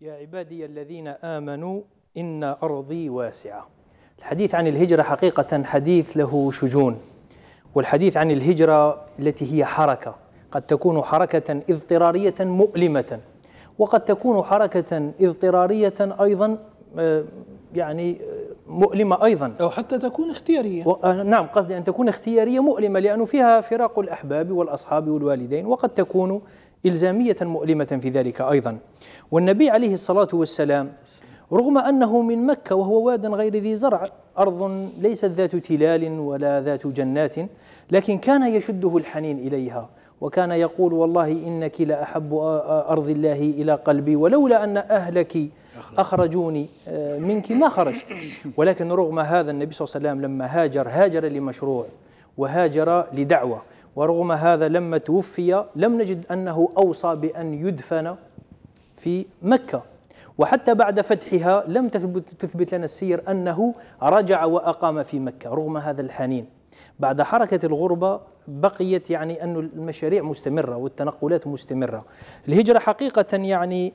يا عبادي الذين آمنوا إن أرضي واسعة الحديث عن الهجرة حقيقة حديث له شجون والحديث عن الهجرة التي هي حركة قد تكون حركة اضطرارية مؤلمة وقد تكون حركة اضطرارية أيضا آه، يعني آه، مؤلمة أيضا أو حتى تكون اختيارية و... آه، نعم قصدي أن تكون اختيارية مؤلمة لأنه فيها فراق الأحباب والأصحاب والوالدين وقد تكون إلزامية مؤلمة في ذلك أيضا والنبي عليه الصلاة والسلام رغم أنه من مكة وهو واد غير ذي زرع أرض ليست ذات تلال ولا ذات جنات لكن كان يشده الحنين إليها وكان يقول والله إنك لأحب أرض الله إلى قلبي ولولا أن أهلك أخرجوني آه، منك ما خرجت ولكن رغم هذا النبي صلى الله عليه وسلم لما هاجر هاجر لمشروع وهاجر لدعوة ورغم هذا لما توفي لم نجد أنه أوصى بأن يدفن في مكة وحتى بعد فتحها لم تثبت, تثبت لنا السير أنه رجع وأقام في مكة رغم هذا الحنين بعد حركة الغربة بقيت يعني أن المشاريع مستمرة والتنقلات مستمرة الهجرة حقيقة يعني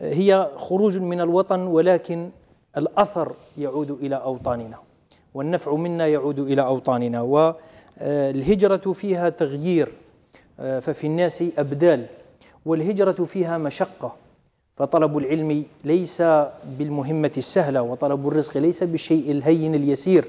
هي خروج من الوطن ولكن الأثر يعود إلى أوطاننا والنفع منا يعود إلى أوطاننا و آه، الهجرة فيها تغيير آه، ففي الناس أبدال والهجرة فيها مشقة فطلب العلم ليس بالمهمة السهلة وطلب الرزق ليس بالشيء الهين اليسير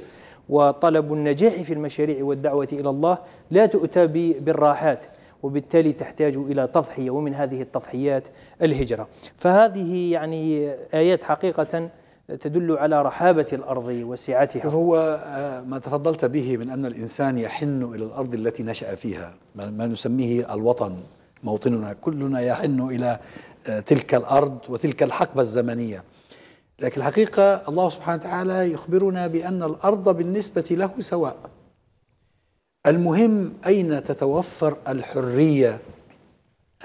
وطلب النجاح في المشاريع والدعوة إلى الله لا تؤتى بالراحات وبالتالي تحتاج إلى تضحية ومن هذه التضحيات الهجرة فهذه يعني آيات حقيقة تدل على رحابة الأرض وسعتها هو آه، ما تفضلت به من أن الإنسان يحن إلى الأرض التي نشأ فيها ما نسميه الوطن موطننا كلنا يحن إلى آه، تلك الأرض وتلك الحقبة الزمنية لكن الحقيقة الله سبحانه وتعالى يخبرنا بأن الأرض بالنسبة له سواء المهم أين تتوفر الحرية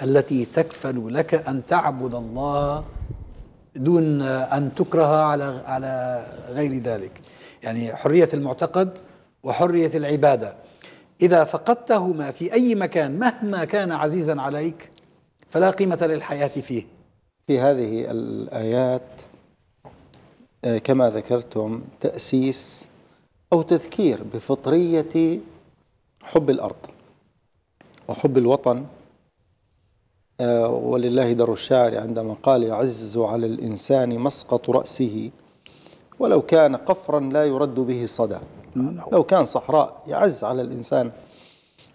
التي تكفل لك أن تعبد الله دون أن تكره على على غير ذلك يعني حرية المعتقد وحرية العبادة إذا فقدتهما في أي مكان مهما كان عزيزا عليك فلا قيمة للحياة فيه في هذه الآيات آه، كما ذكرتم تأسيس أو تذكير بفطرية حب الأرض وحب الوطن آه، ولله در الشاعر عندما قال يعز على الإنسان مسقط رأسه ولو كان قفرا لا يرد به صدى لو كان صحراء يعز على الإنسان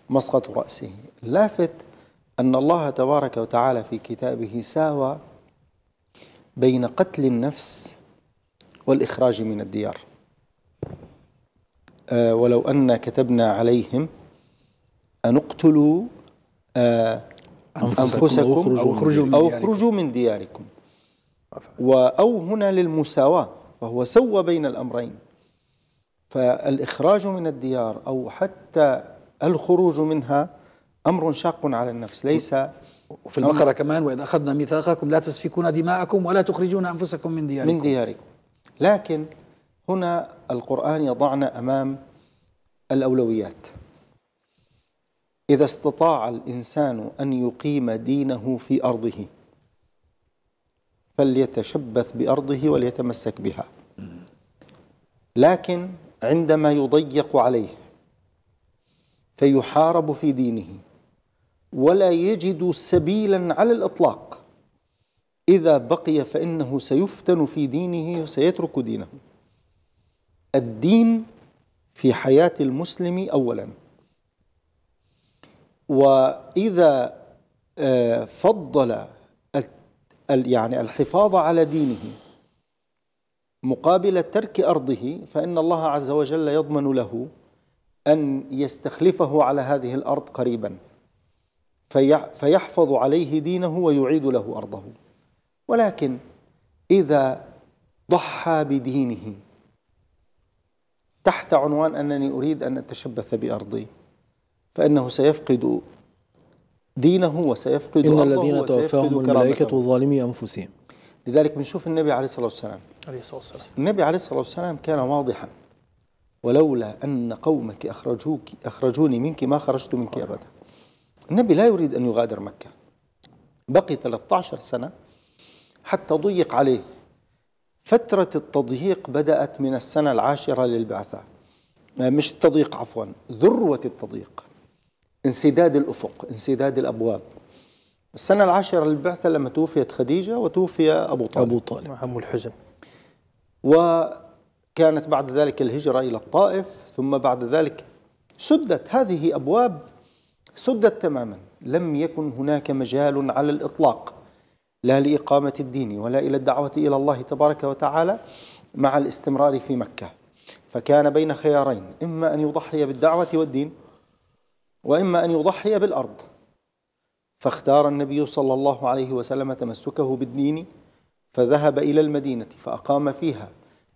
مسقط رأسه لافت أن الله تبارك وتعالى في كتابه ساوى بين قتل النفس والإخراج من الديار أه ولو أن كتبنا عليهم أن اقتلوا أه أنفسكم أو اخرجوا أو اخرجوا من دياركم وأو هنا للمساواة فهو سوى بين الأمرين فالإخراج من الديار أو حتى الخروج منها أمر شاق على النفس ليس وفي البقرة كمان وإذ أخذنا ميثاقكم لا تسفكون دماءكم ولا تخرجون أنفسكم من دياركم من دياركم لكن هنا القرآن يضعنا أمام الأولويات إذا استطاع الإنسان أن يقيم دينه في أرضه فليتشبث بأرضه وليتمسك بها لكن عندما يضيق عليه فيحارب في دينه ولا يجد سبيلا على الإطلاق إذا بقي فإنه سيفتن في دينه وسيترك دينه الدين في حياة المسلم أولاً وإذا آه، فضل يعني الحفاظ على دينه مقابل ترك أرضه فإن الله عز وجل يضمن له أن يستخلفه على هذه الأرض قريبا فيحفظ عليه دينه ويعيد له أرضه ولكن إذا ضحى بدينه تحت عنوان أنني أريد أن أتشبث بأرضي فإنه سيفقد دينه وسيفقد إن الذين توفاهم الملائكة والظالمي أنفسهم لذلك بنشوف النبي عليه الصلاة والسلام عليه الصلاة والسلام النبي عليه الصلاة والسلام كان واضحا ولولا أن قومك أخرجوك أخرجوني منك ما خرجت منك أبدا النبي لا يريد أن يغادر مكة بقي 13 سنة حتى ضيق عليه فترة التضييق بدأت من السنة العاشرة للبعثة مش التضييق عفوا ذروة التضييق انسداد الأفق انسداد الأبواب السنة العاشرة للبعثة لما توفيت خديجة وتوفي أبو طالب أبو طالب هم الحزن وكانت بعد ذلك الهجرة إلى الطائف ثم بعد ذلك سدت هذه أبواب سدت تماما لم يكن هناك مجال على الإطلاق لا لإقامة الدين ولا إلى الدعوة إلى الله تبارك وتعالى مع الاستمرار في مكة فكان بين خيارين إما أن يضحي بالدعوة والدين وإما أن يضحي بالأرض فاختار النبي صلى الله عليه وسلم تمسكه بالدين فذهب إلى المدينة فأقام فيها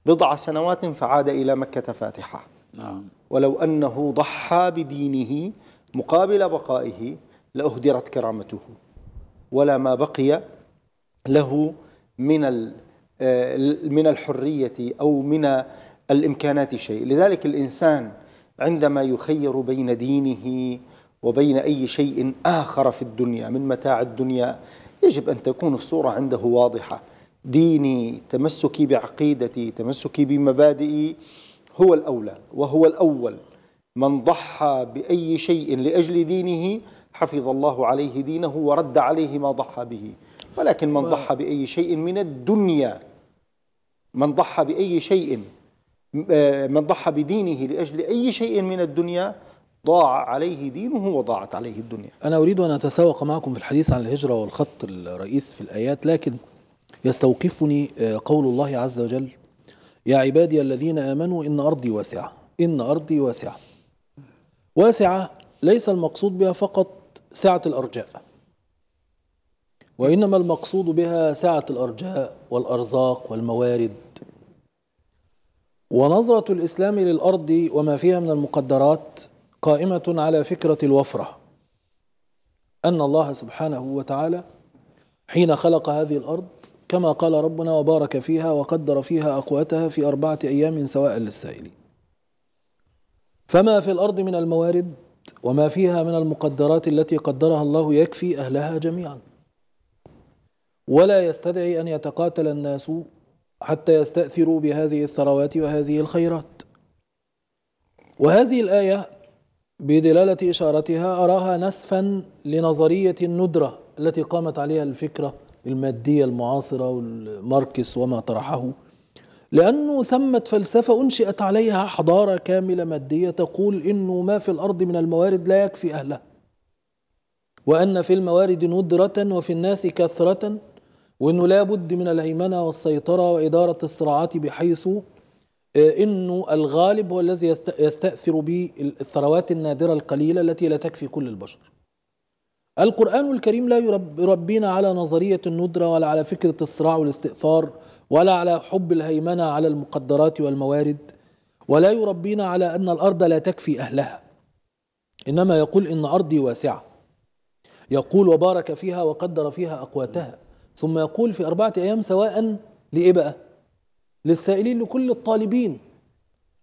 بضع سنوات فعاد إلى مكة فاتحة نعم. ولو أنه ضحى بدينه مقابل بقائه لأهدرت كرامته ولا ما بقي له من آه، من الحرية أو من الإمكانات شيء لذلك الإنسان عندما يخير بين دينه وبين أي شيء آخر في الدنيا من متاع الدنيا يجب أن تكون الصورة عنده واضحة ديني تمسكي بعقيدتي تمسكي بمبادئي هو الأولى وهو الأول من ضحى بأي شيء لأجل دينه حفظ الله عليه دينه ورد عليه ما ضحى به ولكن من ضحى بأي شيء من الدنيا من ضحى بأي شيء آه، من ضحى بدينه لأجل أي شيء من الدنيا ضاع عليه دينه وضاعت عليه الدنيا أنا أريد أن أتسوق معكم في الحديث عن الهجرة والخط الرئيس في الآيات لكن يستوقفني آه، قول الله عز وجل يا عبادي الذين آمنوا إن أرضي واسعة إن أرضي واسعة واسعة ليس المقصود بها فقط سعة الأرجاء وإنما المقصود بها سعة الأرجاء والأرزاق والموارد ونظرة الإسلام للأرض وما فيها من المقدرات قائمة على فكرة الوفرة أن الله سبحانه وتعالى حين خلق هذه الأرض كما قال ربنا وبارك فيها وقدر فيها أقواتها في أربعة أيام سواء للسائلين فما في الأرض من الموارد وما فيها من المقدرات التي قدرها الله يكفي أهلها جميعا ولا يستدعي أن يتقاتل الناس حتى يستأثروا بهذه الثروات وهذه الخيرات وهذه الآية بدلالة إشارتها أراها نسفا لنظرية الندرة التي قامت عليها الفكرة المادية المعاصرة والماركس وما طرحه لأنه سمت فلسفة أنشئت عليها حضارة كاملة مادية تقول إنه ما في الأرض من الموارد لا يكفي أهلها وأن في الموارد ندرة وفي الناس كثرة وانه لابد من الهيمنه والسيطره واداره الصراعات بحيث آه، انه الغالب هو الذي يستاثر بالثروات النادره القليله التي لا تكفي كل البشر. القران الكريم لا يربينا على نظريه الندره ولا على فكره الصراع والاستئثار ولا على حب الهيمنه على المقدرات والموارد ولا يربينا على ان الارض لا تكفي اهلها. انما يقول ان ارضي واسعه. يقول وبارك فيها وقدر فيها اقواتها. ثم يقول في أربعة أيام سواء لإيه بقى؟ للسائلين لكل الطالبين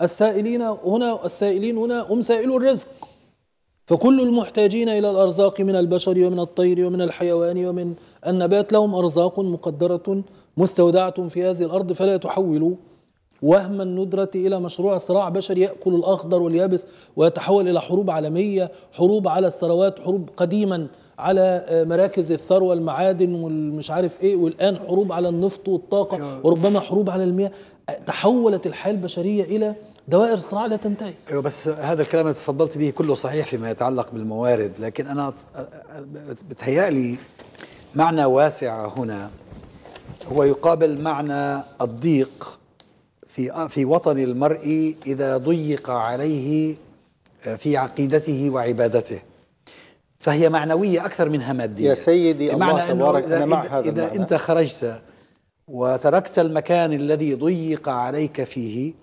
السائلين هنا السائلين هنا هم سائلو الرزق فكل المحتاجين إلى الأرزاق من البشر ومن الطير ومن الحيوان ومن النبات لهم أرزاق مقدرة مستودعة في هذه الأرض فلا تحولوا وهم الندرة إلى مشروع صراع بشري يأكل الأخضر واليابس ويتحول إلى حروب عالمية حروب على الثروات حروب قديما على آه، مراكز الثروه المعادن والمش عارف ايه والان حروب على النفط والطاقه وربما حروب على المياه تحولت الحياه البشريه الى دوائر صراع لا تنتهي ايوه بس هذا الكلام اللي تفضلت به كله صحيح فيما يتعلق بالموارد لكن انا بتهيألي معنى واسع هنا هو يقابل معنى الضيق في في وطن المرء اذا ضيق عليه آه، في عقيدته وعبادته فهي معنوية أكثر منها مادية يا سيدي الله تبارك أنا مع إذا هذا إذا المعنى. أنت خرجت وتركت المكان الذي ضيق عليك فيه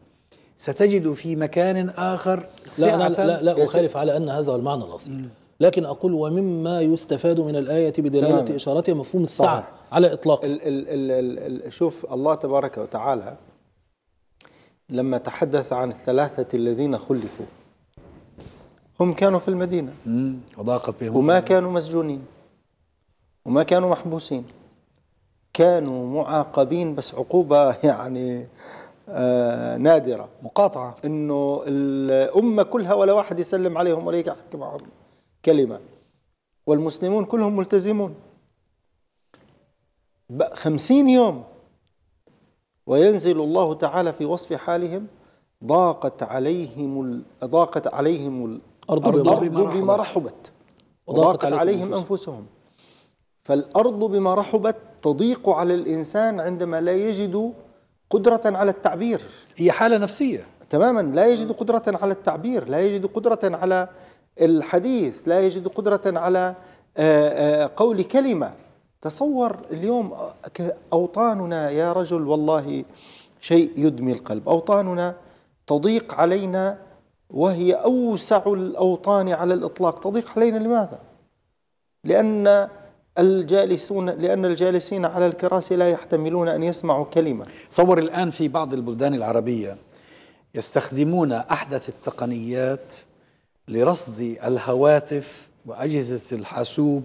ستجد في مكان آخر سعة لا, أنا لا, لا أخالف على أن هذا هو المعنى الأصلي لكن أقول ومما يستفاد من الآية بدلالة إشارتها مفهوم السعة على إطلاق ال ال ال ال شوف الله تبارك وتعالى لما تحدث عن الثلاثة الذين خلفوا هم كانوا في المدينة وضاقت بهم وما كانوا مسجونين وما كانوا محبوسين كانوا معاقبين بس عقوبة يعني آه نادرة مقاطعة انه الأمة كلها ولا واحد يسلم عليهم ولا يحكي معهم كلمة والمسلمون كلهم ملتزمون خمسين يوم وينزل الله تعالى في وصف حالهم ضاقت عليهم ضاقت عليهم أرض, أرض بما, بما رحبت وضاقت عليهم أنفسهم فالأرض بما رحبت تضيق على الإنسان عندما لا يجد قدرة على التعبير هي حالة نفسية تماما لا يجد قدرة على التعبير لا يجد قدرة على الحديث لا يجد قدرة على آه، آه، قول كلمة تصور اليوم أوطاننا يا رجل والله شيء يدمي القلب أوطاننا تضيق علينا وهي أوسع الأوطان على الإطلاق تضيق علينا لماذا؟ لأن الجالسون لأن الجالسين على الكراسي لا يحتملون أن يسمعوا كلمة صور الآن في بعض البلدان العربية يستخدمون أحدث التقنيات لرصد الهواتف وأجهزة الحاسوب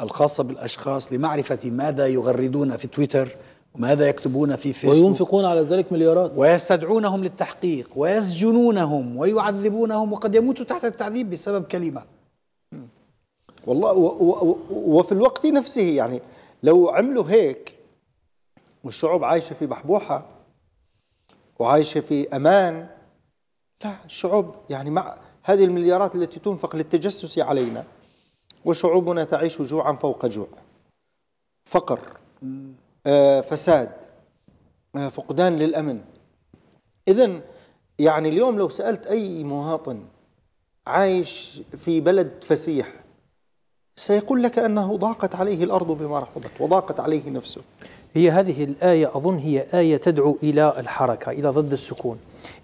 الخاصة بالأشخاص لمعرفة ماذا يغردون في تويتر وماذا يكتبون في فيسبوك وينفقون على ذلك مليارات ويستدعونهم للتحقيق ويسجنونهم ويعذبونهم وقد يموتوا تحت التعذيب بسبب كلمة والله و و وفي الوقت نفسه يعني لو عملوا هيك والشعوب عايشة في بحبوحة وعايشة في أمان لا الشعوب يعني مع هذه المليارات التي تنفق للتجسس علينا وشعوبنا تعيش جوعا فوق جوع فقر م. آه، فساد آه، فقدان للأمن إذا يعني اليوم لو سألت أي مواطن عايش في بلد فسيح سيقول لك أنه ضاقت عليه الأرض بما رحبت وضاقت عليه نفسه هي هذه الآية أظن هي آية تدعو إلى الحركة إلى ضد السكون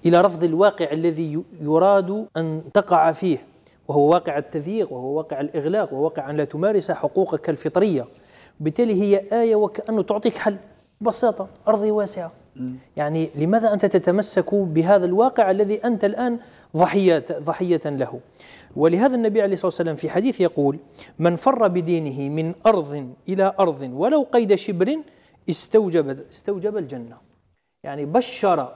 إلى رفض الواقع الذي يراد أن تقع فيه وهو واقع التذييق وهو واقع الإغلاق وواقع أن لا تمارس حقوقك الفطرية بالتالي هي آية وكأنه تعطيك حل بساطة أرضي واسعة يعني لماذا أنت تتمسك بهذا الواقع الذي أنت الآن ضحية, ضحية له ولهذا النبي عليه الصلاة والسلام في حديث يقول من فر بدينه من أرض إلى أرض ولو قيد شبر استوجب, استوجب الجنة يعني بشر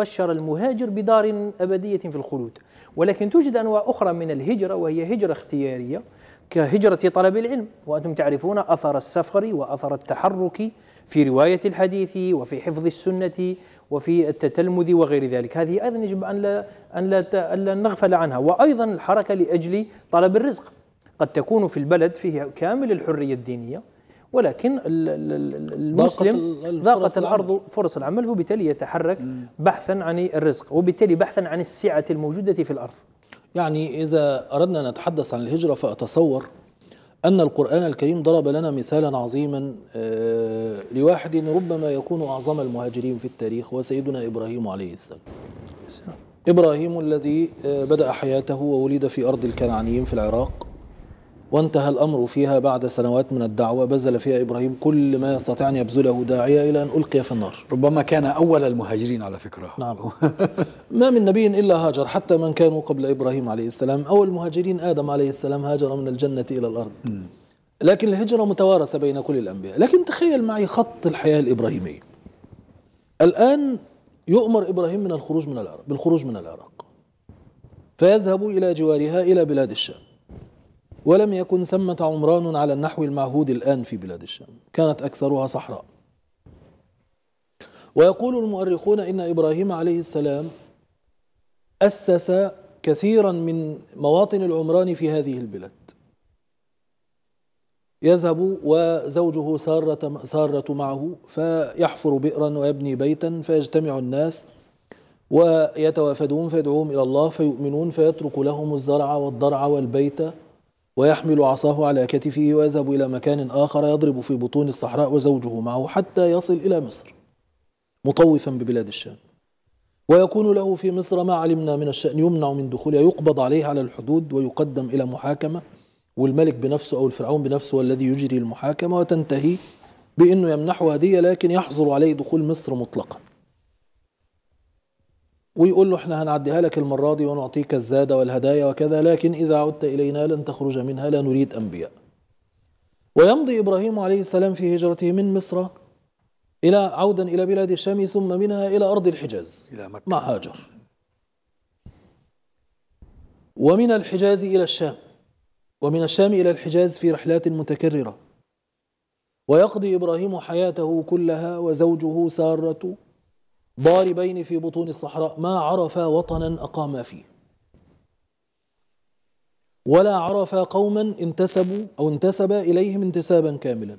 بشر المهاجر بدار أبدية في الخلود ولكن توجد أنواع أخرى من الهجرة وهي هجرة اختيارية كهجرة طلب العلم وأنتم تعرفون أثر السفر وأثر التحرك في رواية الحديث وفي حفظ السنة وفي التتلمذ وغير ذلك هذه أيضا يجب أن لا, أن لا, أن لا نغفل عنها وأيضا الحركة لأجل طلب الرزق قد تكون في البلد فيه كامل الحرية الدينية ولكن المسلم ضاقت الارض فرص العمل وبالتالي يتحرك بحثا عن الرزق وبالتالي بحثا عن السعه الموجوده في الارض يعني إذا أردنا أن نتحدث عن الهجرة فأتصور أن القرآن الكريم ضرب لنا مثالا عظيما آه، لواحد ربما يكون أعظم المهاجرين في التاريخ وسيدنا إبراهيم عليه السلام إبراهيم الذي آه، بدأ حياته وولد في أرض الكنعانيين في العراق وانتهى الأمر فيها بعد سنوات من الدعوة بذل فيها إبراهيم كل ما يستطيع أن يبذله داعية إلى أن ألقي في النار ربما كان أول المهاجرين على فكرة نعم ما من نبي إلا هاجر حتى من كانوا قبل إبراهيم عليه السلام أول المهاجرين آدم عليه السلام هاجر من الجنة إلى الأرض لكن الهجرة متوارثة بين كل الأنبياء لكن تخيل معي خط الحياة الإبراهيمية الآن يؤمر إبراهيم من الخروج من العراق بالخروج من العراق فيذهب إلى جوارها إلى بلاد الشام ولم يكن ثمة عمران على النحو المعهود الآن في بلاد الشام كانت أكثرها صحراء ويقول المؤرخون إن إبراهيم عليه السلام أسس كثيرا من مواطن العمران في هذه البلاد يذهب وزوجه سارة, سارة معه فيحفر بئرا ويبني بيتا فيجتمع الناس ويتوافدون فيدعوهم إلى الله فيؤمنون فيترك لهم الزرع والضرع والبيت ويحمل عصاه على كتفه ويذهب إلى مكان آخر يضرب في بطون الصحراء وزوجه معه حتى يصل إلى مصر مطوفا ببلاد الشام ويكون له في مصر ما علمنا من الشأن يمنع من دخولها يقبض عليه على الحدود ويقدم إلى محاكمة والملك بنفسه أو الفرعون بنفسه هو الذي يجري المحاكمة وتنتهي بأنه يمنحه هدية لكن يحظر عليه دخول مصر مطلقا ويقول له احنا هنعديها لك المرة دي ونعطيك الزاد والهدايا وكذا لكن إذا عدت إلينا لن تخرج منها لا نريد أنبياء ويمضي إبراهيم عليه السلام في هجرته من مصر إلى عودا إلى بلاد الشام ثم منها إلى أرض الحجاز إلى مكة. مع هاجر ومن الحجاز إلى الشام ومن الشام إلى الحجاز في رحلات متكررة ويقضي إبراهيم حياته كلها وزوجه سارة ضاربين في بطون الصحراء ما عرفا وطنا أقاما فيه ولا عرفا قوما انتسبوا أو انتسب إليهم انتسابا كاملا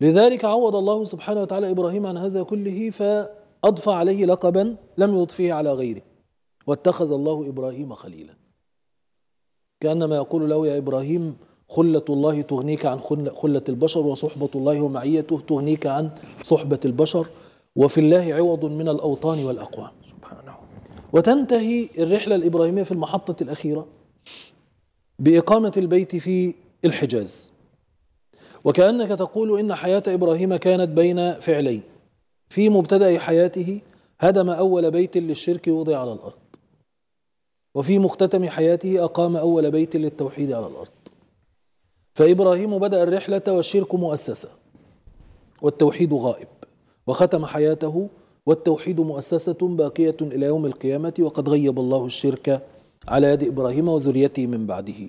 لذلك عوض الله سبحانه وتعالى إبراهيم عن هذا كله فأضفى عليه لقبا لم يضفه على غيره واتخذ الله إبراهيم خليلا كأنما يقول له يا إبراهيم خلة الله تغنيك عن خلة البشر وصحبة الله ومعيته تغنيك عن صحبة البشر وفي الله عوض من الأوطان والأقوام سبحانه وتنتهي الرحلة الإبراهيمية في المحطة الأخيرة بإقامة البيت في الحجاز وكأنك تقول إن حياة إبراهيم كانت بين فعلين في مبتدأ حياته هدم أول بيت للشرك وضع على الأرض وفي مختتم حياته أقام أول بيت للتوحيد على الأرض فإبراهيم بدأ الرحلة والشرك مؤسسة والتوحيد غائب وختم حياته والتوحيد مؤسسة باقية إلى يوم القيامة وقد غيب الله الشرك على يد إبراهيم وذريته من بعده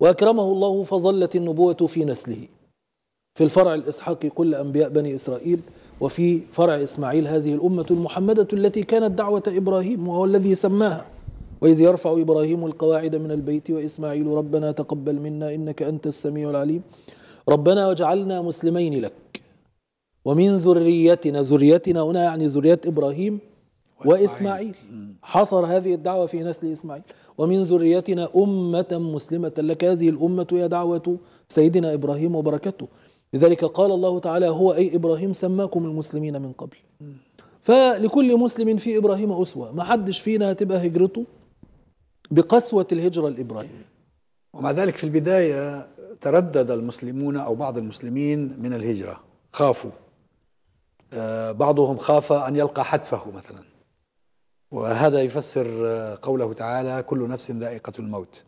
وأكرمه الله فظلت النبوة في نسله في الفرع الإسحاقي كل أنبياء بني إسرائيل وفي فرع إسماعيل هذه الأمة المحمدة التي كانت دعوة إبراهيم وهو الذي سماها وإذ يرفع إبراهيم القواعد من البيت وإسماعيل ربنا تقبل منا إنك أنت السميع العليم ربنا وجعلنا مسلمين لك ومن ذريتنا ذريتنا هنا يعني ذريات إبراهيم وإسماعيل حصر هذه الدعوة في نسل إسماعيل ومن ذريتنا أمة مسلمة لك هذه الأمة هي دعوة سيدنا إبراهيم وبركته لذلك قال الله تعالى هو أي إبراهيم سماكم المسلمين من قبل فلكل مسلم في إبراهيم أسوة ما حدش فينا هتبقى هجرته بقسوة الهجرة الإبراهيمية ومع ذلك في البداية تردد المسلمون أو بعض المسلمين من الهجرة خافوا آه، بعضهم خاف أن يلقى حتفه مثلا وهذا يفسر آه، قوله تعالى كل نفس ذائقة الموت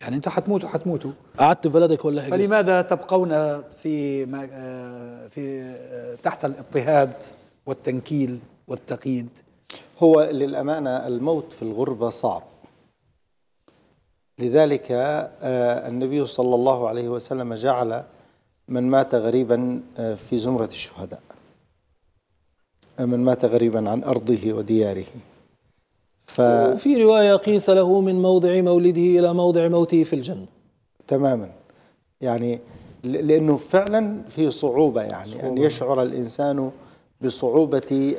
يعني أنتم حتموتوا حتموتوا قعدت في بلدك ولا حجزت؟ فلماذا تبقون في ما آه، في تحت الاضطهاد والتنكيل والتقييد؟ هو للأمانة الموت في الغربة صعب لذلك النبي صلى الله عليه وسلم جعل من مات غريبا في زمرة الشهداء من مات غريبا عن أرضه ودياره ف... وفي رواية قيس له من موضع مولده إلى موضع موته في الجنة تماما يعني لأنه فعلا في صعوبة يعني صعوبة. أن يشعر الإنسان بصعوبة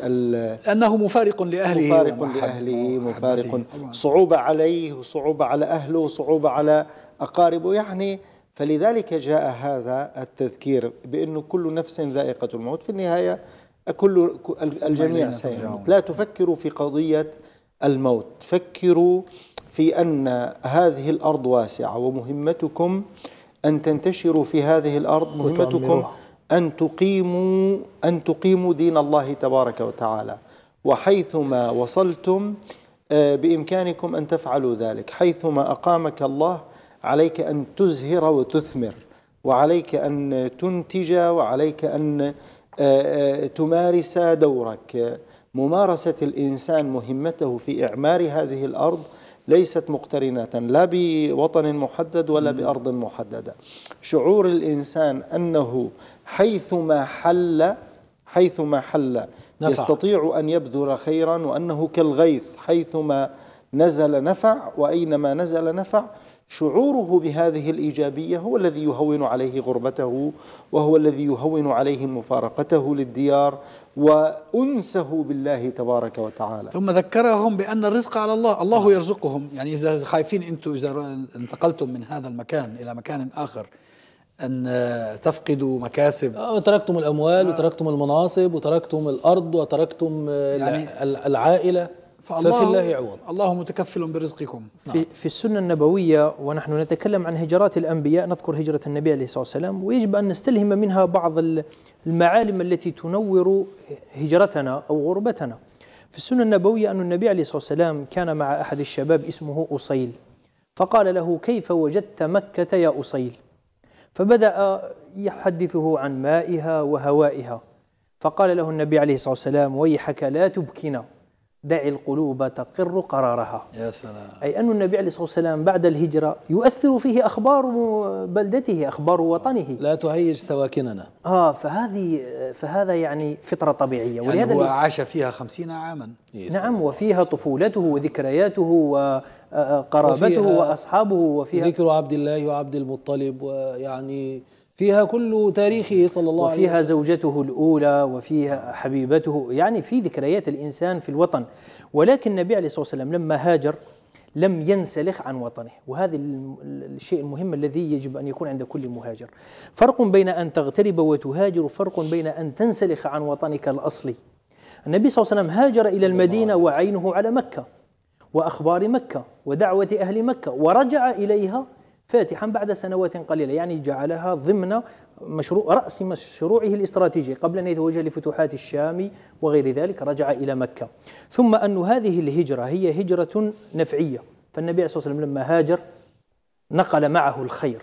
أنه مفارق لأهله مفارق لأهله مفارق صعوبة عليه وصعوبة على أهله وصعوبة على أقاربه يعني فلذلك جاء هذا التذكير بأنه كل نفس ذائقة الموت في النهاية كل الجميع سيموت لا تفكروا في قضية الموت فكروا في أن هذه الأرض واسعة ومهمتكم أن تنتشروا في هذه الأرض مهمتكم أن تقيموا أن تقيموا دين الله تبارك وتعالى وحيثما وصلتم آه، بإمكانكم أن تفعلوا ذلك حيثما أقامك الله عليك أن تزهر وتثمر وعليك أن تنتج وعليك أن تمارس دورك ممارسة الإنسان مهمته في إعمار هذه الأرض ليست مقترنة لا بوطن محدد ولا بأرض محددة شعور الإنسان أنه حيثما حل حيثما حل نفع. يستطيع أن يبذر خيرا وأنه كالغيث حيثما نزل نفع وأينما نزل نفع شعوره بهذه الإيجابية هو الذي يهون عليه غربته وهو الذي يهون عليه مفارقته للديار وأنسه بالله تبارك وتعالى ثم ذكرهم بأن الرزق على الله الله يرزقهم يعني إذا خايفين أنتم إذا انتقلتم من هذا المكان إلى مكان آخر أن تفقدوا مكاسب آه، وتركتم الأموال آه. وتركتم المناصب وتركتم الأرض وتركتم يعني العائلة فالله ففي الله عوض الله متكفل برزقكم في, نعم. في السنة النبوية ونحن نتكلم عن هجرات الأنبياء نذكر هجرة النبي عليه الصلاة والسلام ويجب أن نستلهم منها بعض المعالم التي تنور هجرتنا أو غربتنا في السنة النبوية أن النبي عليه الصلاة والسلام كان مع أحد الشباب اسمه أصيل فقال له كيف وجدت مكة يا أصيل فبدأ يحدثه عن مائها وهوائها فقال له النبي عليه الصلاة والسلام ويحك لا تبكنا دع القلوب تقر قرارها يا سلام أي أن النبي عليه الصلاة والسلام بعد الهجرة يؤثر فيه أخبار بلدته أخبار وطنه لا تهيج سواكننا آه فهذه فهذا يعني فطرة طبيعية يعني ولهذا يعني هو عاش فيها خمسين عاما نعم وفيها طفولته وذكرياته و آه، آه، قرابته وأصحابه وفيها ذكر عبد الله وعبد المطلب ويعني فيها كل تاريخه صلى الله عليه وسلم وفيها زوجته الأولى وفيها حبيبته يعني في ذكريات الإنسان في الوطن ولكن النبي عليه الصلاة والسلام لما هاجر لم ينسلخ عن وطنه وهذا الشيء المهم الذي يجب أن يكون عند كل مهاجر فرق بين أن تغترب وتهاجر وفرق بين أن تنسلخ عن وطنك الأصلي النبي صلى الله عليه وسلم هاجر إلى المدينة وعينه على مكة وأخبار مكة ودعوة أهل مكة ورجع إليها فاتحا بعد سنوات قليلة يعني جعلها ضمن مشروع رأس مشروعه الاستراتيجي قبل أن يتوجه لفتوحات الشام وغير ذلك رجع إلى مكة ثم أن هذه الهجرة هي هجرة نفعية فالنبي عليه الصلاة والسلام لما هاجر نقل معه الخير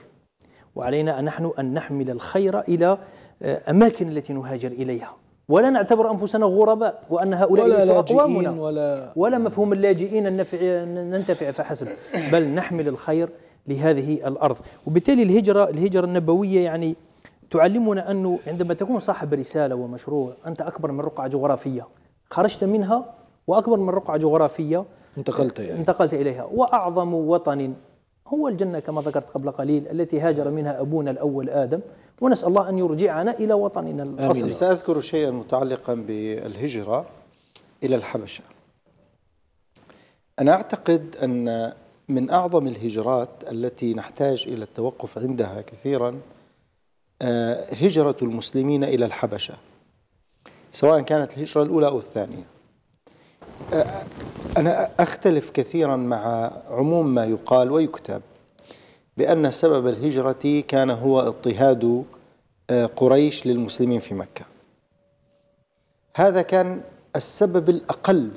وعلينا ان نحن أن نحمل الخير إلى آه، أماكن التي نهاجر إليها ولا نعتبر انفسنا غرباء وان هؤلاء ليسوا اقوامنا ولا, ولا مفهوم اللاجئين ننتفع فحسب بل نحمل الخير لهذه الأرض وبالتالي الهجرة الهجرة النبوية يعني تعلمنا أنه عندما تكون صاحب رسالة ومشروع أنت أكبر من رقعة جغرافية خرجت منها وأكبر من رقعة جغرافية انتقلت إليها انتقلت إليها وأعظم وطن هو الجنة كما ذكرت قبل قليل التي هاجر منها أبونا الأول آدم ونسأل الله أن يرجعنا إلى وطننا الأصلي سأذكر شيئا متعلقا بالهجرة إلى الحبشة أنا أعتقد أن من أعظم الهجرات التي نحتاج إلى التوقف عندها كثيرا آه، هجرة المسلمين إلى الحبشة سواء كانت الهجرة الأولى أو الثانية آه، أنا أختلف كثيرا مع عموم ما يقال ويكتب بأن سبب الهجرة كان هو اضطهاد آه، قريش للمسلمين في مكة هذا كان السبب الأقل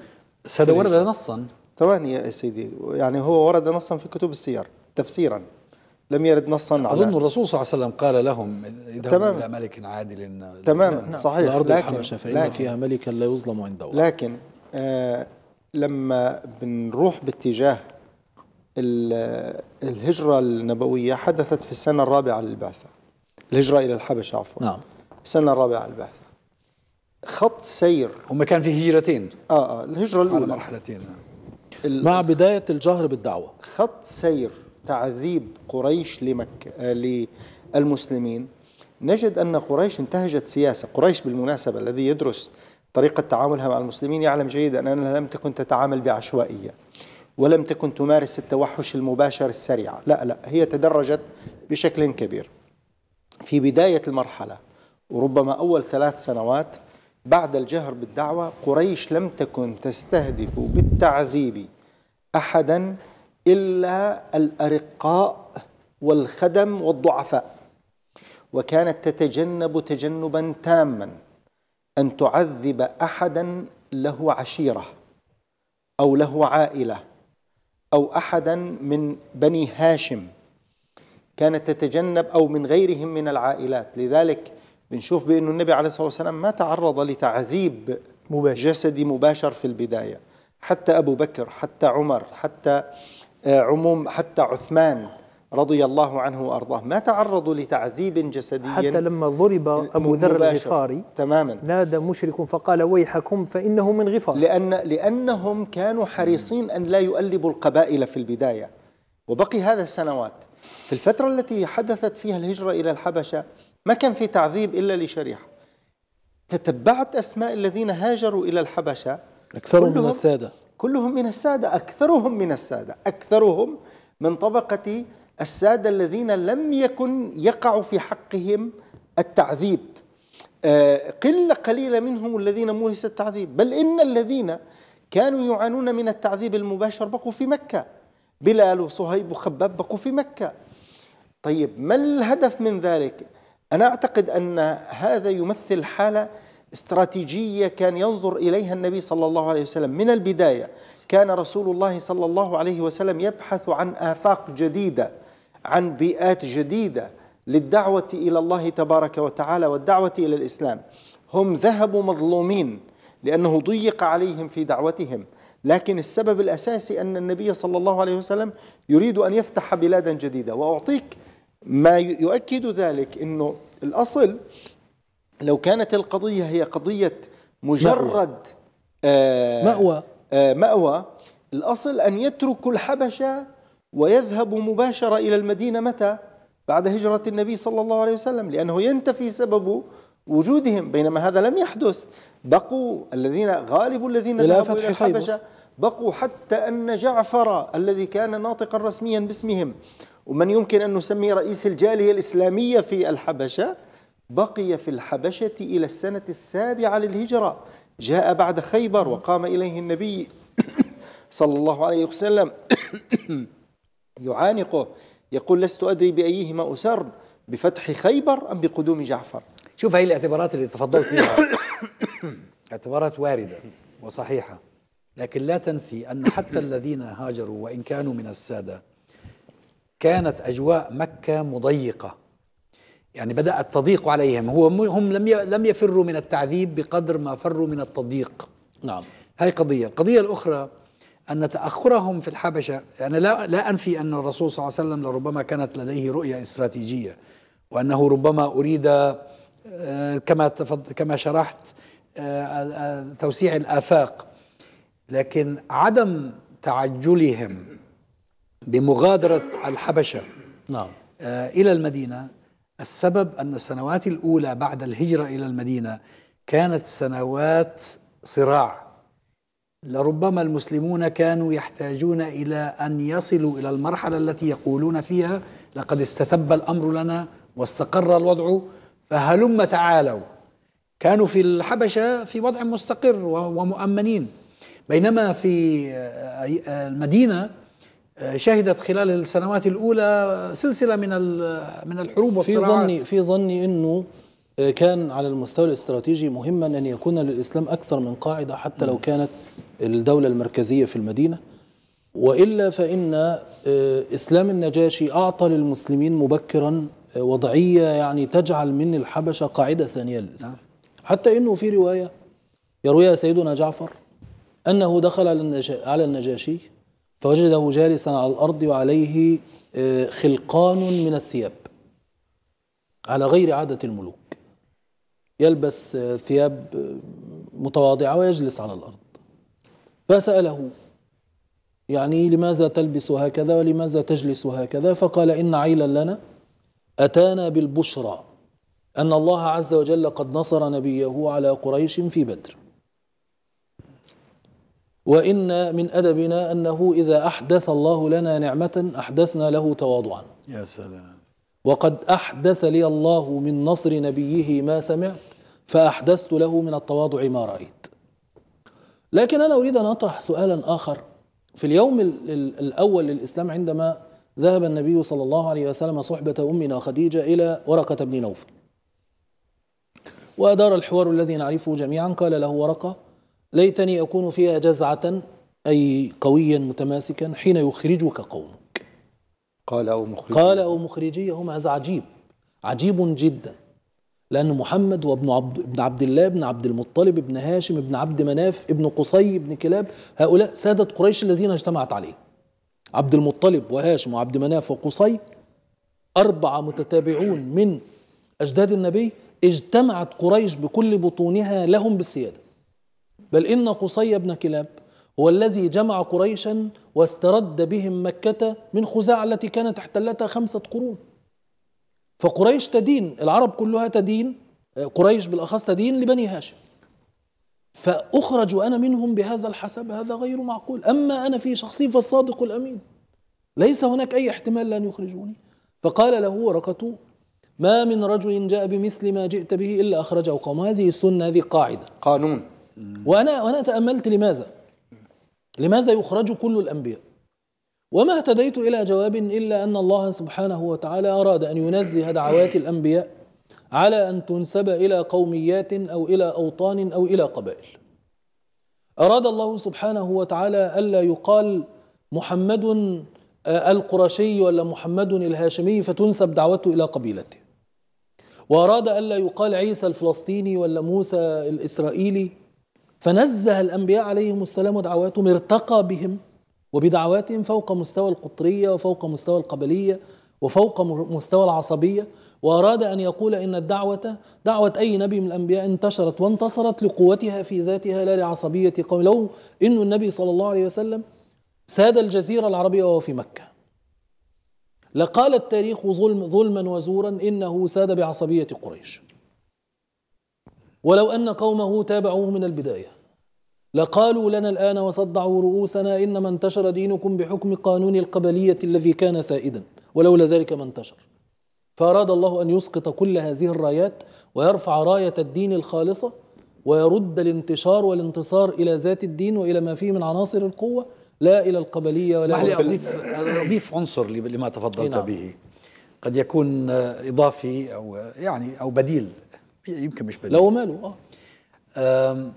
هذا ورد نصا ثواني يا سيدي يعني هو ورد نصا في كتب السير تفسيرا لم يرد نصا على اظن الرسول صلى الله عليه وسلم قال لهم اذهبوا الى ملك عادل تماما نعم. صحيح الارض لكن الحبشه فان لكن فيها ملكا لا يظلم عنده لكن آه لما بنروح باتجاه الهجرة النبوية حدثت في السنة الرابعة للبعثة الهجرة إلى الحبشة عفوا نعم السنة الرابعة للبعثة خط سير هم كان في هجرتين اه اه الهجرة الأولى على مرحلتين مع بداية الجهر بالدعوة خط سير تعذيب قريش لمكة آه، للمسلمين نجد أن قريش انتهجت سياسة قريش بالمناسبة الذي يدرس طريقة تعاملها مع المسلمين يعلم جيدا أنها لم تكن تتعامل بعشوائية ولم تكن تمارس التوحش المباشر السريع لا لا هي تدرجت بشكل كبير في بداية المرحلة وربما أول ثلاث سنوات بعد الجهر بالدعوة قريش لم تكن تستهدف بالتعذيب أحدا إلا الأرقاء والخدم والضعفاء وكانت تتجنب تجنبا تاما أن تعذب أحدا له عشيرة أو له عائلة أو أحدا من بني هاشم كانت تتجنب أو من غيرهم من العائلات لذلك بنشوف بأنه النبي عليه الصلاة والسلام ما تعرض لتعذيب مباشر. جسدي مباشر في البداية حتى أبو بكر حتى عمر حتى آه، عموم حتى عثمان رضي الله عنه وارضاه ما تعرضوا لتعذيب جسدي حتى لما ضرب ابو ذر الغفاري تماما نادى مشرك فقال ويحكم فانه من غفار لان لانهم كانوا حريصين ان لا يؤلبوا القبائل في البدايه وبقي هذا السنوات في الفتره التي حدثت فيها الهجره الى الحبشه ما كان في تعذيب إلا لشريحة تتبعت أسماء الذين هاجروا إلى الحبشة أكثرهم من السادة كلهم من السادة أكثرهم من السادة أكثرهم من طبقة السادة الذين لم يكن يقع في حقهم التعذيب آه، قلة قليلة منهم الذين مورس التعذيب بل إن الذين كانوا يعانون من التعذيب المباشر بقوا في مكة بلال وصهيب وخباب بقوا في مكة طيب ما الهدف من ذلك؟ أنا أعتقد أن هذا يمثل حالة استراتيجية كان ينظر إليها النبي صلى الله عليه وسلم من البداية كان رسول الله صلى الله عليه وسلم يبحث عن آفاق جديدة عن بيئات جديدة للدعوة إلى الله تبارك وتعالى والدعوة إلى الإسلام هم ذهبوا مظلومين لأنه ضيق عليهم في دعوتهم لكن السبب الأساسي أن النبي صلى الله عليه وسلم يريد أن يفتح بلادا جديدة وأعطيك ما يؤكد ذلك أنه الأصل لو كانت القضية هي قضية مجرد آه مأوى آه مأوى الأصل أن يتركوا الحبشة ويذهبوا مباشرة إلى المدينة متى؟ بعد هجرة النبي صلى الله عليه وسلم لأنه ينتفي سبب وجودهم بينما هذا لم يحدث بقوا الذين غالب الذين إلى ذهبوا إلى الحبشة بقوا حتى أن جعفر الذي كان ناطقا رسميا باسمهم ومن يمكن أن نسميه رئيس الجالية الإسلامية في الحبشة بقي في الحبشة إلى السنة السابعة للهجرة جاء بعد خيبر وقام إليه النبي صلى الله عليه وسلم يعانقه يقول لست أدري بأيهما أسر بفتح خيبر أم بقدوم جعفر شوف هاي الاعتبارات اللي تفضلت فيها اعتبارات واردة وصحيحة لكن لا تنفي أن حتى الذين هاجروا وإن كانوا من السادة كانت أجواء مكة مضيقة يعني بدأت تضيق عليهم هو هم لم لم يفروا من التعذيب بقدر ما فروا من التضييق نعم هاي قضية القضية الأخرى أن تأخرهم في الحبشة أنا يعني لا, لا أنفي أن الرسول صلى الله عليه وسلم لربما كانت لديه رؤية استراتيجية وأنه ربما أريد آه، كما كما شرحت آه، توسيع الآفاق لكن عدم تعجلهم بمغادرة الحبشة نعم آه، إلى المدينة السبب أن السنوات الأولى بعد الهجرة إلى المدينة كانت سنوات صراع لربما المسلمون كانوا يحتاجون إلى أن يصلوا إلى المرحلة التي يقولون فيها لقد استتب الأمر لنا واستقر الوضع فهلم تعالوا كانوا في الحبشة في وضع مستقر ومؤمنين بينما في آه، آه، المدينة شهدت خلال السنوات الاولى سلسله من من الحروب والصراعات في ظني في ظني انه آه، كان على المستوى الاستراتيجي مهما ان يكون للاسلام اكثر من قاعده حتى لو كانت الدوله المركزيه في المدينه والا فان آه، اسلام النجاشي اعطى للمسلمين مبكرا آه، وضعيه يعني تجعل من الحبشه قاعده ثانيه للاسلام نعم. حتى انه في روايه يرويها سيدنا جعفر انه دخل على النجاشي فوجده جالسا على الأرض وعليه آه، خلقان من الثياب على غير عادة الملوك يلبس آه، ثياب آه، متواضعة ويجلس على الأرض فسأله يعني لماذا تلبس هكذا ولماذا تجلس هكذا فقال إن عيلا لنا أتانا بالبشرى أن الله عز وجل قد نصر نبيه على قريش في بدر وإن من أدبنا أنه إذا أحدث الله لنا نعمة أحدثنا له تواضعا يا سلام وقد أحدث لي الله من نصر نبيه ما سمعت فأحدثت له من التواضع ما رأيت لكن أنا أريد أن أطرح سؤالا آخر في اليوم الأول للإسلام عندما ذهب النبي صلى الله عليه وسلم صحبة أمنا خديجة إلى ورقة بن نوفل وأدار الحوار الذي نعرفه جميعا قال له ورقة ليتني أكون فيها جزعة أي قويا متماسكا حين يخرجك قومك قال أو مخرجي قال أو مخرجي هم هذا عجيب عجيب جدا لأن محمد وابن عبد, ابن عبد الله ابن عبد المطلب ابن هاشم ابن عبد مناف ابن قصي ابن كلاب هؤلاء سادة قريش الذين اجتمعت عليه عبد المطلب وهاشم وعبد مناف وقصي أربعة متتابعون من أجداد النبي اجتمعت قريش بكل بطونها لهم بالسيادة بل إن قصي بن كلاب هو الذي جمع قريشا واسترد بهم مكة من خزاعة التي كانت احتلتها خمسة قرون فقريش تدين العرب كلها تدين قريش بالأخص تدين لبني هاشم فأخرج أنا منهم بهذا الحسب هذا غير معقول أما أنا في شخصي فالصادق الأمين ليس هناك أي احتمال لأن يخرجوني فقال له ورقة ما من رجل جاء بمثل ما جئت به إلا أخرجه قوم هذه السنة هذه قاعدة قانون وأنا وأنا تأملت لماذا؟ لماذا يخرج كل الأنبياء؟ وما اهتديت إلى جواب إلا أن الله سبحانه وتعالى أراد أن ينزه دعوات الأنبياء على أن تنسب إلى قوميات أو إلى أوطان أو إلى قبائل أراد الله سبحانه وتعالى ألا يقال محمد آه، القرشي ولا محمد الهاشمي فتنسب دعوته إلى قبيلته وأراد ألا يقال عيسى الفلسطيني ولا موسى الإسرائيلي فنزه الأنبياء عليهم السلام ودعواتهم ارتقى بهم وبدعواتهم فوق مستوى القطرية وفوق مستوى القبلية وفوق مستوى العصبية وأراد أن يقول إن الدعوة دعوة أي نبي من الأنبياء انتشرت وانتصرت لقوتها في ذاتها لا لعصبية قوم لو إن النبي صلى الله عليه وسلم ساد الجزيرة العربية وهو في مكة لقال التاريخ ظلم ظلما وزورا إنه ساد بعصبية قريش ولو أن قومه تابعوه من البداية لقالوا لنا الآن وصدعوا رؤوسنا إنما انتشر دينكم بحكم قانون القبلية الذي كان سائدا ولولا ذلك ما انتشر فأراد الله أن يسقط كل هذه الرايات ويرفع راية الدين الخالصة ويرد الانتشار والانتصار إلى ذات الدين وإلى ما فيه من عناصر القوة لا إلى القبلية ولا إلى أضيف, أضيف عنصر لما تفضلت نعم. به قد يكون إضافي أو يعني أو بديل يعني يمكن مش بديل لو ماله اه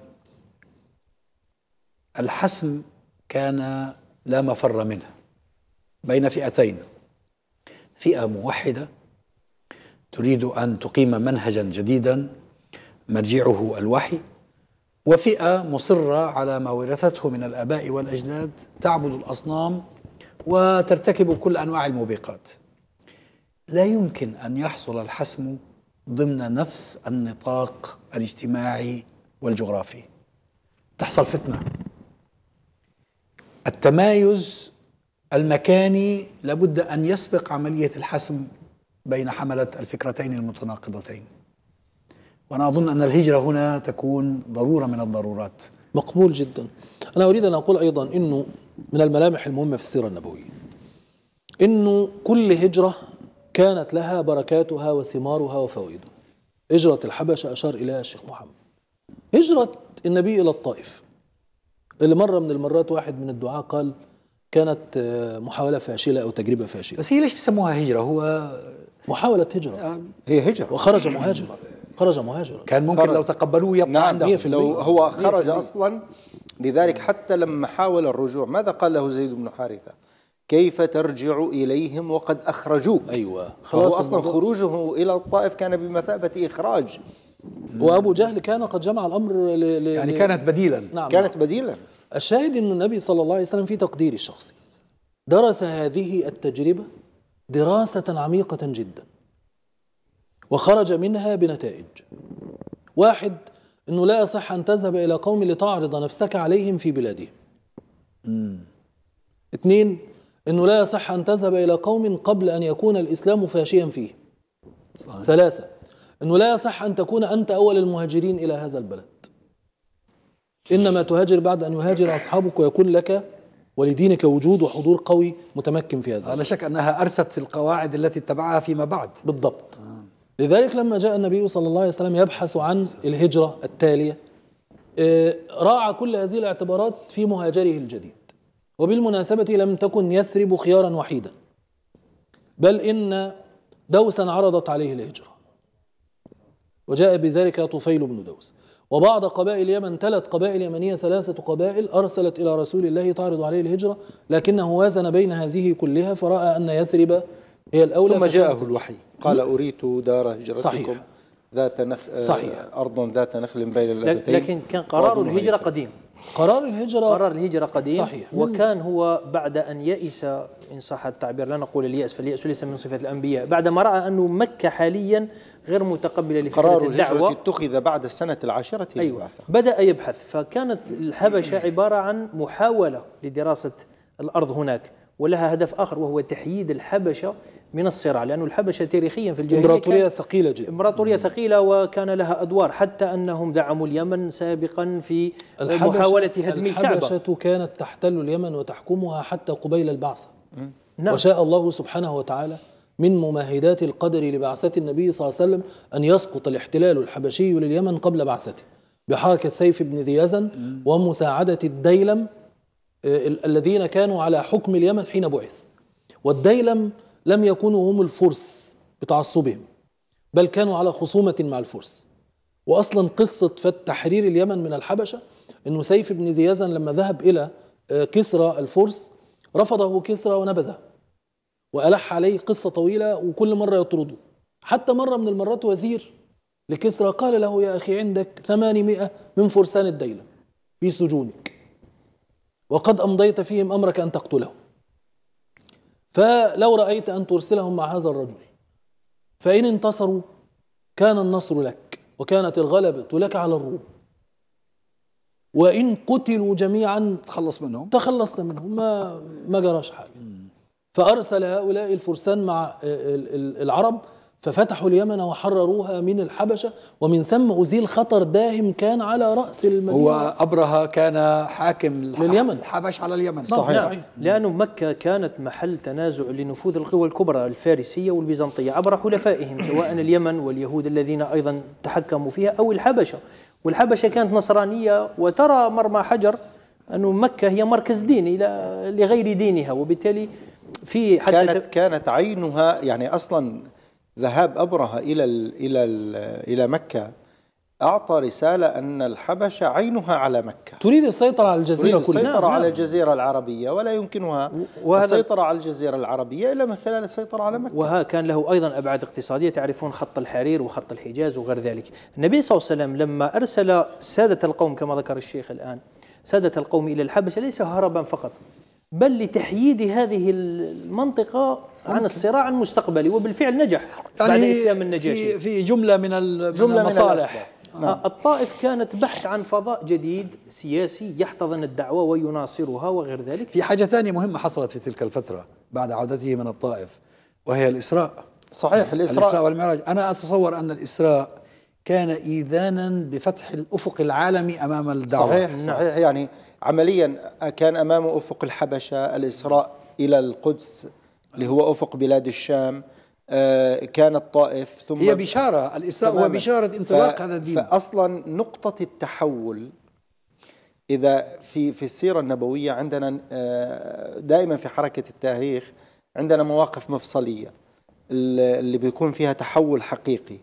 الحسم كان لا مفر منه بين فئتين فئه موحده تريد ان تقيم منهجا جديدا مرجعه الوحي وفئه مصره على ما ورثته من الاباء والاجداد تعبد الاصنام وترتكب كل انواع الموبقات لا يمكن ان يحصل الحسم ضمن نفس النطاق الاجتماعي والجغرافي تحصل فتنه التمايز المكاني لابد ان يسبق عمليه الحسم بين حمله الفكرتين المتناقضتين وانا اظن ان الهجره هنا تكون ضروره من الضرورات مقبول جدا انا اريد ان اقول ايضا انه من الملامح المهمه في السيره النبويه انه كل هجره كانت لها بركاتها وثمارها وفوائدها هجرة الحبشة أشار إليها الشيخ محمد هجرة النبي إلى الطائف اللي مرة من المرات واحد من الدعاة قال كانت آه، محاولة فاشلة أو تجربة فاشلة بس هي ليش بيسموها هجرة هو محاولة هجرة آه، هي هجرة وخرج مهاجرا خرج مهاجرا كان ممكن خرج. لو تقبلوه يبقى نعم عندهم لو هو خرج أصلا لذلك حتى لما حاول الرجوع ماذا قال له زيد بن حارثة كيف ترجع إليهم وقد أخرجوك أيوة خلاص هو أصلا خروجه إلى الطائف كان بمثابة إخراج وأبو جهل كان قد جمع الأمر ل... ل... يعني كانت بديلا نعم كانت بديلا الشاهد أن النبي صلى الله عليه وسلم في تقديري الشخصي درس هذه التجربة دراسة عميقة جدا وخرج منها بنتائج واحد أنه لا يصح أن تذهب إلى قوم لتعرض نفسك عليهم في بلادهم اثنين أنه لا يصح أن تذهب إلى قوم قبل أن يكون الإسلام فاشيا فيه صحيح. ثلاثة أنه لا يصح أن تكون أنت أول المهاجرين إلى هذا البلد إنما تهاجر بعد أن يهاجر أصحابك ويكون لك ولدينك وجود وحضور قوي متمكن في هذا لا شك أنها أرست القواعد التي اتبعها فيما بعد بالضبط آه. لذلك لما جاء النبي صلى الله عليه وسلم يبحث عن الهجرة التالية آه، راعى كل هذه الاعتبارات في مهاجره الجديد وبالمناسبة لم تكن يثرب خيارا وحيدا بل إن دوسا عرضت عليه الهجرة وجاء بذلك طفيل بن دوس وبعض قبائل اليمن تلت قبائل يمنية ثلاثة قبائل أرسلت إلى رسول الله تعرض عليه الهجرة لكنه وازن بين هذه كلها فرأى أن يثرب هي الأولى ثم جاءه الوحي قال أريت دار هجرتكم صحيح ذات نخل صحيح أرض ذات نخل بين لكن كان قرار الهجرة قديم قرار الهجرة قرار الهجرة قديم صحيح وكان هو بعد أن يئس إن صح التعبير لا نقول اليأس فاليأس ليس من صفات الأنبياء بعدما رأى أنه مكة حاليا غير متقبلة لفكرة قرار الدعوة قرار اتخذ بعد السنة العاشرة أيوة بدأ يبحث فكانت الحبشة عبارة عن محاولة لدراسة الأرض هناك ولها هدف آخر وهو تحييد الحبشة من الصراع لانه الحبشة تاريخيا في الجاهلية إمبراطورية ثقيلة جدا إمبراطورية ثقيلة وكان لها أدوار حتى أنهم دعموا اليمن سابقا في محاولة هدم الكعبة الحبشة كانت تحتل اليمن وتحكمها حتى قبيل البعثة نعم. وشاء الله سبحانه وتعالى من ممهدات القدر لبعثة النبي صلى الله عليه وسلم أن يسقط الاحتلال الحبشي لليمن قبل بعثته بحركة سيف بن ذي يزن ومساعدة الديلم آه، الذين كانوا على حكم اليمن حين بعث والديلم لم يكونوا هم الفرس بتعصبهم بل كانوا على خصومة مع الفرس وأصلا قصة تحرير اليمن من الحبشة أنه سيف بن يزن لما ذهب إلى آه، كسرى الفرس رفضه كسرى ونبذه وألح عليه قصة طويلة وكل مرة يطرده حتى مرة من المرات وزير لكسرى قال له يا أخي عندك ثمانمائة من فرسان الديلم في سجونك وقد أمضيت فيهم أمرك أن تقتلهم فلو رأيت أن ترسلهم مع هذا الرجل فإن انتصروا كان النصر لك وكانت الغلبة لك على الروم وإن قتلوا جميعا تخلص منهم تخلصنا منهم ما ما جراش حاجة فأرسل هؤلاء الفرسان مع العرب ففتحوا اليمن وحرروها من الحبشة ومن ثم أزيل خطر داهم كان على رأس المدينة هو أبرهة كان حاكم لليمن الحبش على اليمن صحيح, نعم. صحيح. لأن مكة كانت محل تنازع لنفوذ القوى الكبرى الفارسية والبيزنطية عبر حلفائهم سواء اليمن واليهود الذين أيضا تحكموا فيها أو الحبشة والحبشة كانت نصرانية وترى مرمى حجر أن مكة هي مركز ديني لغير دينها وبالتالي في حتى كانت كانت عينها يعني أصلا ذهاب أبرهة إلى الـ إلى الـ إلى مكة أعطى رسالة أن الحبشة عينها على مكة تريد السيطرة على الجزيرة تريد السيطرة كلها السيطرة على نعم. الجزيرة العربية ولا يمكنها وهذا السيطرة على الجزيرة العربية إلا من خلال السيطرة على مكة وها كان له أيضا أبعاد اقتصادية تعرفون خط الحرير وخط الحجاز وغير ذلك النبي صلى الله عليه وسلم لما أرسل سادة القوم كما ذكر الشيخ الآن سادة القوم إلى الحبشة ليس هربا فقط بل لتحييد هذه المنطقة عن الصراع المستقبلي وبالفعل نجح يعني بعد اسلام النجاشي في, في جمله من جمله من المصالح من نعم. آه، الطائف كانت بحث عن فضاء جديد سياسي يحتضن الدعوه ويناصرها وغير ذلك في حاجه ثانيه مهمه حصلت في تلك الفتره بعد عودته من الطائف وهي الاسراء صحيح الاسراء, الإسراء والمعراج انا اتصور ان الاسراء كان إيذانا بفتح الأفق العالمي أمام الدعوة صحيح نعم. صحيح يعني عمليا كان أمامه أفق الحبشة الإسراء إلى القدس اللي هو أفق بلاد الشام آه، كان الطائف ثم هي بشارة الإسراء هو بشارة انطلاق هذا الدين فأصلا نقطة التحول إذا في في السيرة النبوية عندنا آه، دائما في حركة التاريخ عندنا مواقف مفصلية اللي بيكون فيها تحول حقيقي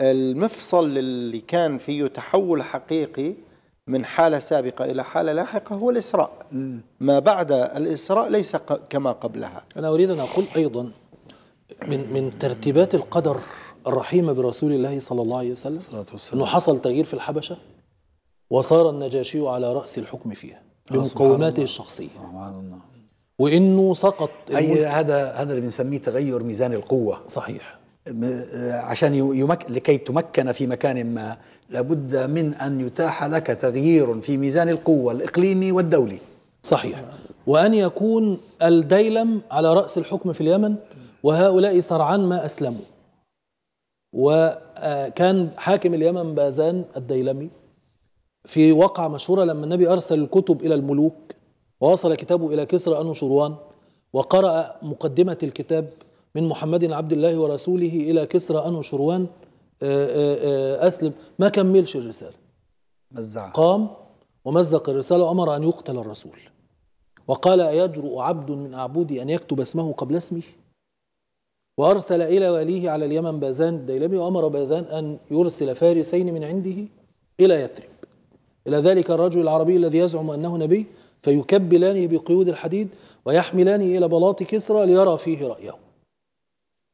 المفصل اللي كان فيه تحول حقيقي من حالة سابقة إلى حالة لاحقة هو الإسراء ما بعد الإسراء ليس كما قبلها أنا أريد أن أقول أيضا من, من ترتيبات القدر الرحيمة برسول الله صلى الله عليه وسلم أنه حصل تغيير في الحبشة وصار النجاشي على رأس الحكم فيها آه، بمقوماته الشخصية سبحان الله وانه سقط أي هذا هذا اللي بنسميه تغير ميزان القوه صحيح آه، عشان يمك... لكي تمكن في مكان ما لابد من أن يتاح لك تغيير في ميزان القوة الإقليمي والدولي صحيح وأن يكون الديلم على رأس الحكم في اليمن وهؤلاء سرعان ما أسلموا وكان آه، حاكم اليمن بازان الديلمي في وقعة مشهورة لما النبي أرسل الكتب إلى الملوك ووصل كتابه إلى كسرى أنوشروان وقرأ مقدمة الكتاب من محمد عبد الله ورسوله إلى كسرى أنو شروان آه، آه، آه، أسلم ما كملش الرسالة مزعها. قام ومزق الرسالة وأمر أن يقتل الرسول وقال أيجرؤ عبد من أعبودي أن يكتب اسمه قبل اسمي وأرسل إلى واليه على اليمن بازان الديلمي وأمر بازان أن يرسل فارسين من عنده إلى يثرب إلى ذلك الرجل العربي الذي يزعم أنه نبي فيكبلانه بقيود الحديد ويحملانه إلى بلاط كسرى ليرى فيه رأيه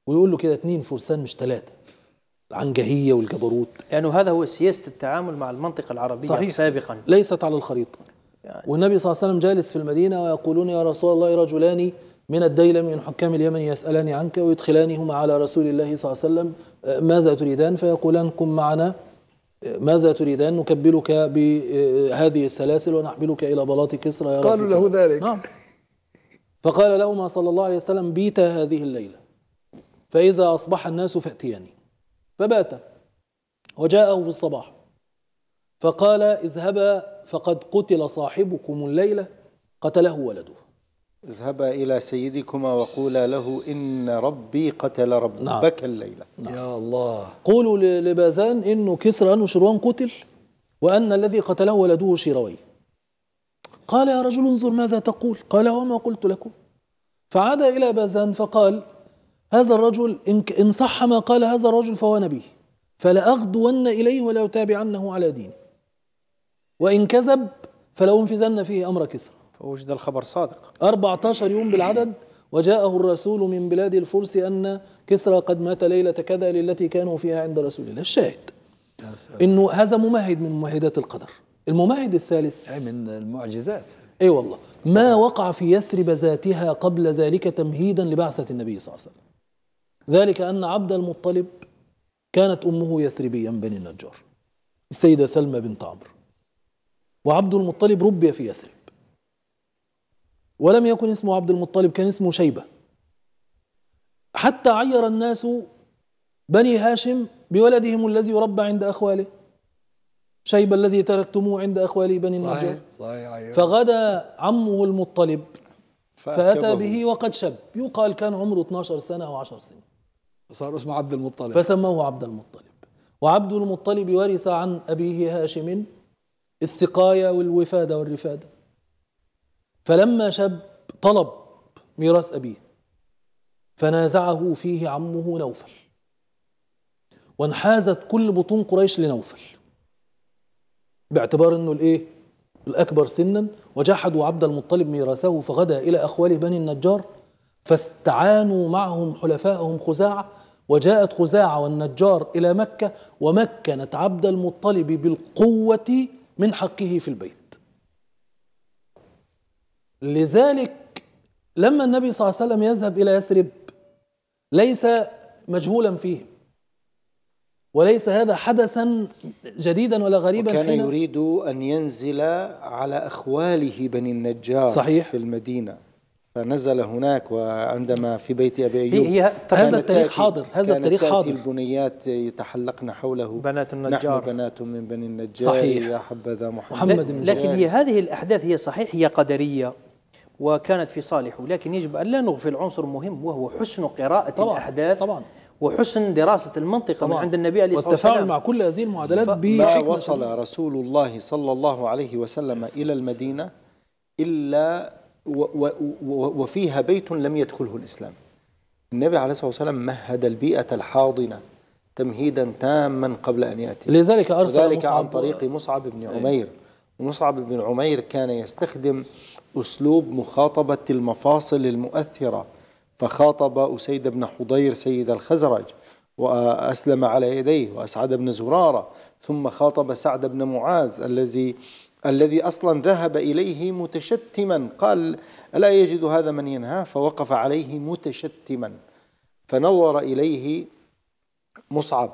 ويقول له كده اتنين فرسان مش ثلاثة العنجهية والجبروت يعني هذا هو سياسة التعامل مع المنطقة العربية صحيح. سابقا ليست على الخريطة يعني. والنبي صلى الله عليه وسلم جالس في المدينة ويقولون يا رسول الله رجلان من الديلم من حكام اليمن يسألان عنك ويدخلانهما على رسول الله صلى الله عليه وسلم أه، ماذا تريدان فيقولان كن معنا أه، ماذا تريدان نكبلك بهذه أه، السلاسل ونحملك إلى بلاط كسرى يا قالوا له ذلك نعم فقال لهما صلى الله عليه وسلم بيت هذه الليلة فإذا أصبح الناس فأتيني فبات وجاءه في الصباح فقال اذهبا فقد قتل صاحبكم الليلة قتله ولده اذهبا إلى سيدكما وقولا له إن ربي قتل نعم. ربك نعم. الليلة نعم. يا الله قولوا لبازان إنه كسرى وشروان قتل وأن الذي قتله ولده شيروي قال يا رجل انظر ماذا تقول قال وما قلت لكم فعاد إلى بازان فقال هذا الرجل إن صح ما قال هذا الرجل فهو نبي فلأغدون إليه ولأتابعنه على دينه وإن كذب فلأنفذن فيه أمر كسرى فوجد الخبر صادق 14 يوم بالعدد وجاءه الرسول من بلاد الفرس أن كسرى قد مات ليلة كذا للتي كانوا فيها عند رسول الله الشاهد إنه هذا ممهد من ممهدات القدر الممهد الثالث أي من المعجزات أي والله ما وقع في يسرب ذاتها قبل ذلك تمهيدا لبعثة النبي صلى الله عليه وسلم ذلك أن عبد المطلب كانت أمه يثربيا بني النجار السيدة سلمى بنت عمرو وعبد المطلب ربي في يثرب ولم يكن اسمه عبد المطلب كان اسمه شيبة حتى عير الناس بني هاشم بولدهم الذي يربى عند أخواله شيبة الذي تركتموه عند أخواله بني صحيح النجار صحيح أيوة. فغدا عمه المطلب فأتى به وقد شب يقال كان عمره 12 سنة أو 10 سنين صار اسمه عبد المطلب فسموه عبد المطلب وعبد المطلب ورث عن أبيه هاشم السقاية والوفادة والرفادة فلما شاب طلب ميراث أبيه فنازعه فيه عمه نوفل وانحازت كل بطون قريش لنوفل باعتبار انه الايه الاكبر سنا وجحدوا عبد المطلب ميراثه فغدا الى اخواله بني النجار فاستعانوا معهم حلفاءهم خزاعة وجاءت خزاعة والنجار إلى مكة ومكنت عبد المطلب بالقوة من حقه في البيت لذلك لما النبي صلى الله عليه وسلم يذهب إلى يثرب ليس مجهولا فيهم وليس هذا حدثا جديدا ولا غريبا كان يريد أن ينزل على أخواله بني النجار صحيح في المدينة فنزل هناك وعندما في بيت ابي ايوب هي هذا التاريخ حاضر هذا التاريخ حاضر البنيات يتحلقن حوله بنات النجار نحن بنات من بني النجار صحيح يا حبذا محمد, محمد من لكن هي هذه الاحداث هي صحيح هي قدريه وكانت في صالحه لكن يجب ان لا نغفل عنصر مهم وهو حسن قراءه طبعا الاحداث طبعا وحسن دراسة المنطقة طبعا. من عند النبي عليه الصلاة والسلام والتفاعل مع كل هذه المعادلات ما وصل رسول الله صلى الله عليه وسلم إلى المدينة إلا وفيها بيت لم يدخله الإسلام النبي عليه الصلاة والسلام مهد البيئة الحاضنة تمهيدا تاما قبل أن يأتي لذلك أرسل ذلك مصعب عن طريق مصعب بن إيه. عمير ومصعب بن عمير كان يستخدم أسلوب مخاطبة المفاصل المؤثرة فخاطب أسيد بن حضير سيد الخزرج وأسلم على يديه وأسعد بن زرارة ثم خاطب سعد بن معاذ الذي الذي أصلا ذهب إليه متشتما قال ألا يجد هذا من ينهى فوقف عليه متشتما فنظر إليه مصعب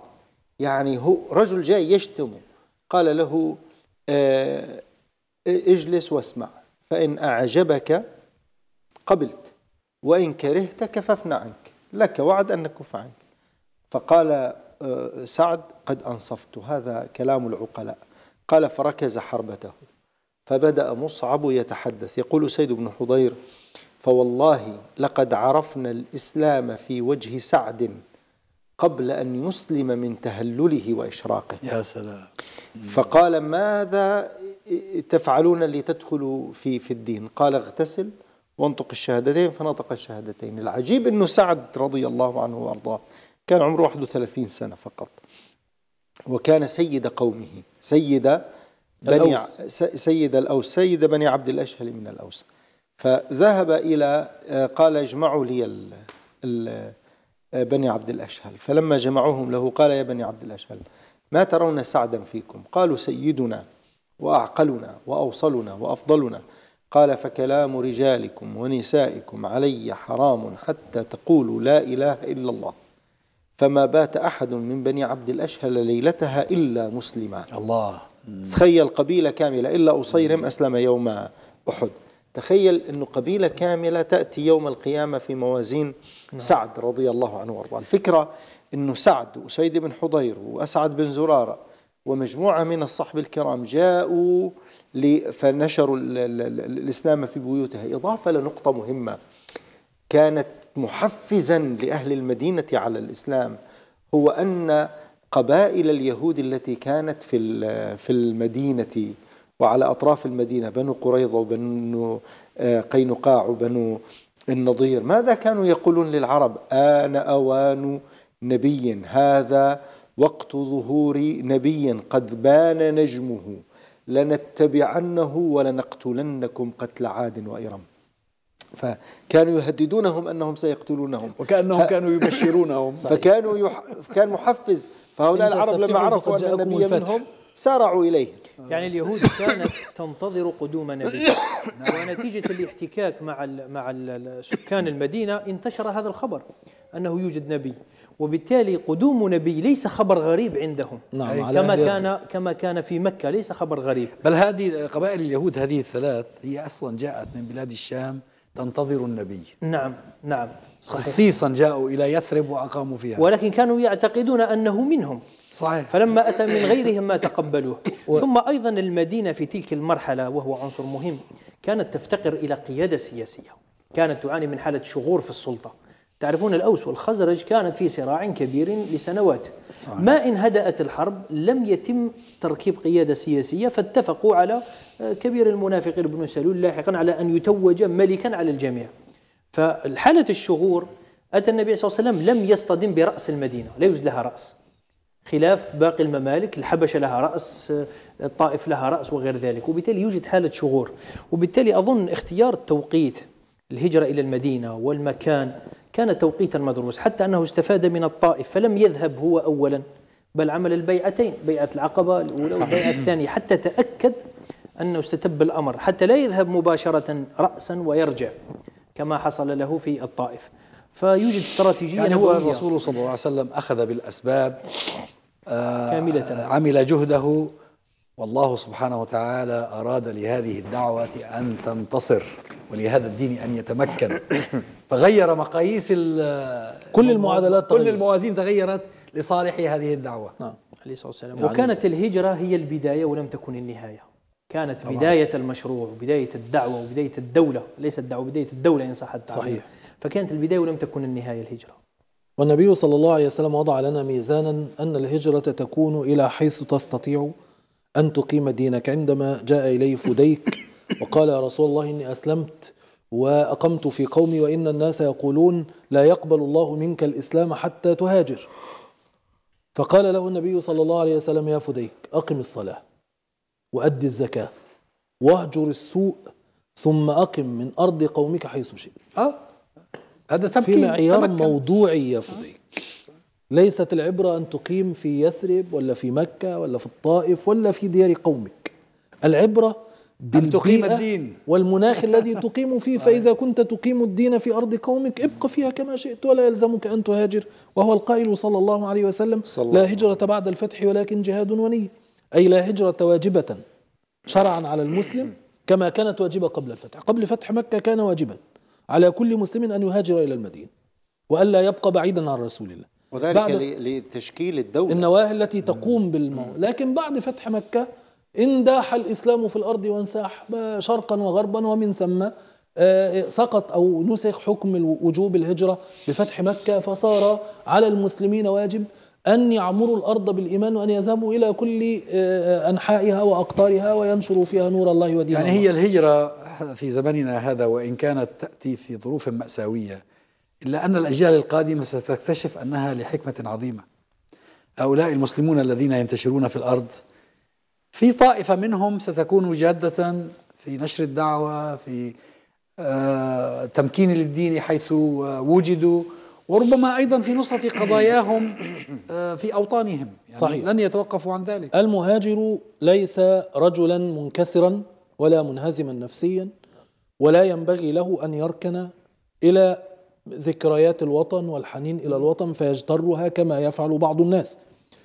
يعني هو رجل جاي يشتمه قال له آه، اجلس واسمع فإن أعجبك قبلت وإن كرهت كففنا عنك لك وعد أن نكف عنك فقال آه، سعد قد أنصفت هذا كلام العقلاء قال فركز حربته فبدأ مصعب يتحدث يقول سيد بن حضير فوالله لقد عرفنا الإسلام في وجه سعد قبل أن يسلم من تهلله وإشراقه يا سلام فقال ماذا تفعلون لتدخلوا في في الدين قال اغتسل وانطق الشهادتين فنطق الشهادتين العجيب أنه سعد رضي الله عنه وأرضاه كان عمره 31 سنة فقط وكان سيد قومه سيد بني الأوس. سيد الأوس سيد بني عبد الأشهل من الأوس فذهب إلى آه، قال اجمعوا لي الـ ال آه، بني عبد الأشهل فلما جمعوهم له قال يا بني عبد الأشهل ما ترون سعدا فيكم قالوا سيدنا وأعقلنا وأوصلنا وأفضلنا قال فكلام رجالكم ونسائكم علي حرام حتى تقولوا لا إله إلا الله فما بات أحد من بني عبد الأشهل ليلتها إلا مسلما الله تخيل قبيلة كاملة إلا أصيرهم أسلم يوم أحد تخيل أن قبيلة كاملة تأتي يوم القيامة في موازين نعم. سعد رضي الله عنه وارضاه الفكرة أنه سعد وسيد بن حضير وأسعد بن زرارة ومجموعة من الصحب الكرام جاءوا فنشروا الإسلام في بيوتها إضافة لنقطة مهمة كانت محفزا لأهل المدينة على الإسلام هو أن قبائل اليهود التي كانت في في المدينة وعلى أطراف المدينة بنو قريظة وبنو آه، قينقاع وبنو النضير ماذا كانوا يقولون للعرب آن أوان نبي هذا وقت ظهور نبي قد بان نجمه لنتبعنه ولنقتلنكم قتل عاد وإرم فكانوا يهددونهم أنهم سيقتلونهم وكأنهم ف... كانوا يبشرونهم فكانوا يح... كان محفز فهؤلاء العرب لما عرفوا أن النبي منهم سارعوا إليه يعني اليهود كانت تنتظر قدوم نبي نعم. ونتيجة الاحتكاك مع ال مع ال سكان المدينة انتشر هذا الخبر أنه يوجد نبي وبالتالي قدوم نبي ليس خبر غريب عندهم نعم كما كان كما كان في مكة ليس خبر غريب بل هذه قبائل اليهود هذه الثلاث هي أصلا جاءت من بلاد الشام تنتظر النبي نعم نعم خصيصا جاءوا إلى يثرب وأقاموا فيها ولكن كانوا يعتقدون أنه منهم صحيح فلما أتى من غيرهم ما تقبلوه و... ثم أيضا المدينة في تلك المرحلة وهو عنصر مهم كانت تفتقر إلى قيادة سياسية كانت تعاني من حالة شغور في السلطة تعرفون الأوس والخزرج كانت في صراع كبير لسنوات صحيح. ما إن هدأت الحرب لم يتم تركيب قيادة سياسية فاتفقوا على آه، كبير المنافقين ابن سلول لاحقا على أن يتوج ملكا على الجميع فحالة الشغور أتى النبي صلى الله عليه وسلم لم يصطدم برأس المدينة لا يوجد لها رأس خلاف باقي الممالك الحبشة لها رأس آه، الطائف لها رأس وغير ذلك وبالتالي يوجد حالة شغور وبالتالي أظن اختيار التوقيت الهجرة إلى المدينة والمكان كان توقيتا مدروس حتى أنه استفاد من الطائف فلم يذهب هو أولا بل عمل البيعتين بيعة العقبة الأولى والبيعة الثانية حتى تأكد أنه استتب الأمر حتى لا يذهب مباشرة رأسا ويرجع كما حصل له في الطائف فيوجد استراتيجية يعني هو الرسول صلى الله عليه وسلم أخذ بالأسباب آه كاملة عمل جهده والله سبحانه وتعالى أراد لهذه الدعوة أن تنتصر ولهذا الدين أن يتمكن فغير مقاييس كل المعادلات كل الموازين تغيرت لصالح هذه الدعوة نعم عليه الصلاة والسلام يعني وكانت الهجرة هي البداية ولم تكن النهاية كانت طبعا. بداية المشروع وبداية الدعوة وبداية الدولة ليس الدعوة بداية الدولة إن صح التعبير صحيح فكانت البداية ولم تكن النهاية الهجرة والنبي صلى الله عليه وسلم وضع لنا ميزانا أن الهجرة تكون إلى حيث تستطيع أن تقيم دينك عندما جاء إليه فديك وقال يا رسول الله إني أسلمت وأقمت في قومي وإن الناس يقولون لا يقبل الله منك الإسلام حتى تهاجر فقال له النبي صلى الله عليه وسلم يا فديك أقم الصلاة وأدي الزكاة واهجر السوء ثم أقم من أرض قومك حيث شئت أه؟ هذا تبكي في معيار تمكن. موضوعي يا فديك ليست العبرة أن تقيم في يثرب ولا في مكة ولا في الطائف ولا في ديار قومك العبرة بالتقيم الدين والمناخ الذي تقيم فيه آه. فإذا كنت تقيم الدين في أرض قومك ابق فيها كما شئت ولا يلزمك أن تهاجر وهو القائل صلى الله عليه وسلم لا هجرة بعد الفتح ولكن جهاد ونية أي لا هجرة واجبة شرعا على المسلم كما كانت واجبة قبل الفتح قبل فتح مكة كان واجبا على كل مسلم أن يهاجر إلى المدينة وألا يبقى بعيدا عن رسول الله وذلك لتشكيل الدولة النواهي التي تقوم بالمو لكن بعد فتح مكة إن داح الإسلام في الأرض وانساح شرقا وغربا ومن ثم آه، سقط أو نسخ حكم وجوب الهجرة بفتح مكة فصار على المسلمين واجب أن يعمروا الأرض بالإيمان وأن يذهبوا إلى كل آه، أنحائها وأقطارها وينشروا فيها نور الله ودينه يعني هي الهجرة في زمننا هذا وإن كانت تأتي في ظروف مأساوية إلا أن الأجيال القادمة ستكتشف أنها لحكمة عظيمة هؤلاء المسلمون الذين ينتشرون في الأرض في طائفة منهم ستكون جادة في نشر الدعوة في آه، تمكين للدين حيث آه، وجدوا وربما ايضا في نصره قضاياهم آه، في اوطانهم يعني صحيح لن يتوقفوا عن ذلك المهاجر ليس رجلا منكسرا ولا منهزما نفسيا ولا ينبغي له ان يركن الى ذكريات الوطن والحنين الى الوطن فيجترها كما يفعل بعض الناس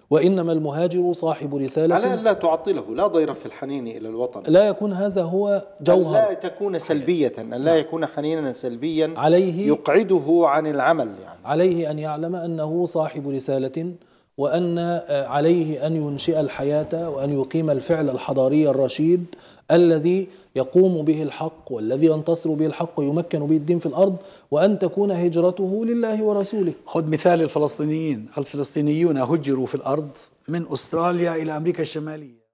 وإنما المهاجر صاحب رسالة على لا تعطله لا ضير في الحنين إلى الوطن لا يكون هذا هو جوهر لا تكون سلبية أن لا نعم. يكون حنينا سلبيا عليه يقعده عن العمل يعني عليه أن يعلم أنه صاحب رسالة وأن آه، عليه أن ينشئ الحياة وأن يقيم الفعل الحضاري الرشيد الذي يقوم به الحق والذي ينتصر به الحق يمكن به الدين في الأرض وأن تكون هجرته لله ورسوله خذ مثال الفلسطينيين الفلسطينيون هجروا في الأرض من أستراليا إلى أمريكا الشمالية